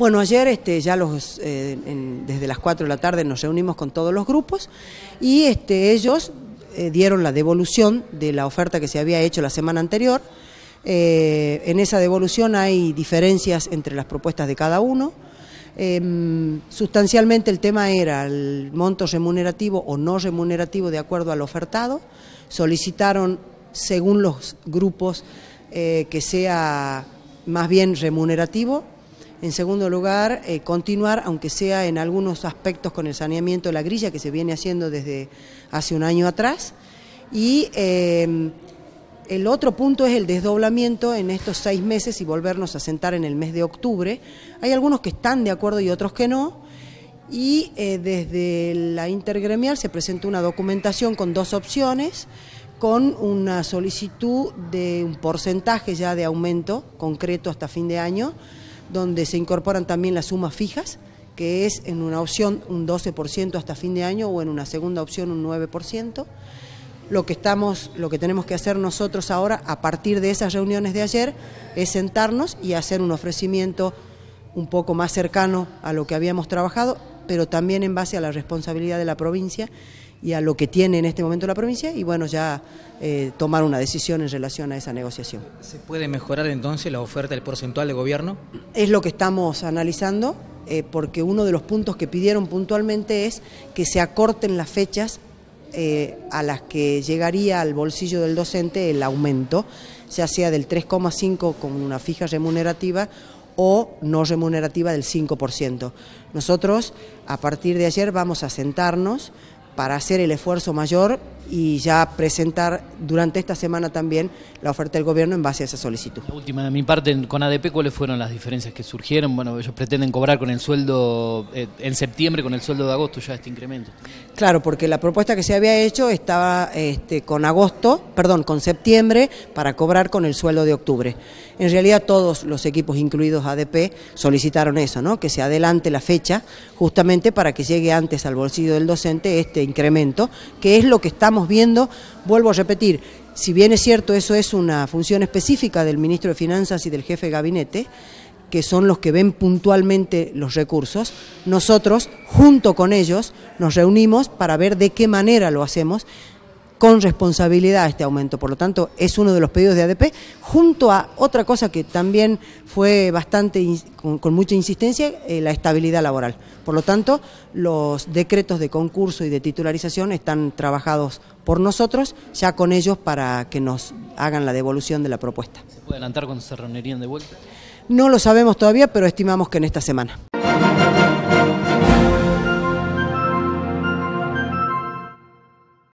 Bueno, ayer este, ya eh, desde las 4 de la tarde nos reunimos con todos los grupos y este, ellos eh, dieron la devolución de la oferta que se había hecho la semana anterior. Eh, en esa devolución hay diferencias entre las propuestas de cada uno. Em, sustancialmente el tema era el monto remunerativo o no remunerativo de acuerdo al ofertado. Solicitaron, según los grupos, que sea más bien remunerativo en segundo lugar, eh, continuar, aunque sea en algunos aspectos, con el saneamiento de la grilla que se viene haciendo desde hace un año atrás. Y em, el otro punto es el desdoblamiento en estos seis meses y volvernos a sentar en el mes de octubre. Hay algunos que están de acuerdo y otros que no. Y eh, desde la intergremial se presentó una documentación con dos opciones con una solicitud de un porcentaje ya de aumento concreto hasta fin de año donde se incorporan también las sumas fijas, que es en una opción un 12% hasta fin de año o en una segunda opción un 9%. Lo que, estamos, lo que tenemos que hacer nosotros ahora, a partir de esas reuniones de ayer, es sentarnos y hacer un ofrecimiento un poco más cercano a lo que habíamos trabajado, pero también en base a la responsabilidad de la provincia y a lo que tiene en este momento la provincia y bueno, ya eh, tomar una decisión en relación a esa negociación. ¿Se puede mejorar entonces la oferta del porcentual de gobierno? Es lo que estamos analizando, eh, porque uno de los puntos que pidieron puntualmente es que se acorten las fechas eh, a las que llegaría al bolsillo del docente el aumento, ya sea del 3,5 con una fija remunerativa o no remunerativa del 5%. Nosotros a partir de ayer vamos a sentarnos para hacer el esfuerzo mayor y ya presentar durante esta semana también la oferta del gobierno en base a esa solicitud. La última de mi parte, con ADP, ¿cuáles fueron las diferencias que surgieron? Bueno, ellos pretenden cobrar con el sueldo eh, en septiembre, con el sueldo de agosto ya este incremento. Claro, porque la propuesta que se había hecho estaba este, con agosto, perdón, con septiembre para cobrar con el sueldo de octubre. En realidad todos los equipos, incluidos ADP, solicitaron eso, ¿no? Que se adelante la fecha justamente para que llegue antes al bolsillo del docente este incremento, que es lo que está estamos viendo, vuelvo a repetir, si bien es cierto eso es una función específica del ministro de Finanzas y del jefe de gabinete, que son los que ven puntualmente los recursos, nosotros, junto con ellos, nos reunimos para ver de qué manera lo hacemos con responsabilidad este aumento. Por lo tanto, es uno de los pedidos de ADP, junto a otra cosa que también fue bastante, con, mucha insistencia, eh, la estabilidad laboral. Por lo tanto, los decretos de concurso y de titularización están trabajados por nosotros, ya con ellos para que nos hagan la devolución de la propuesta. ¿Se puede adelantar cuando se reunirían de vuelta? No lo sabemos todavía, pero estimamos que en esta semana.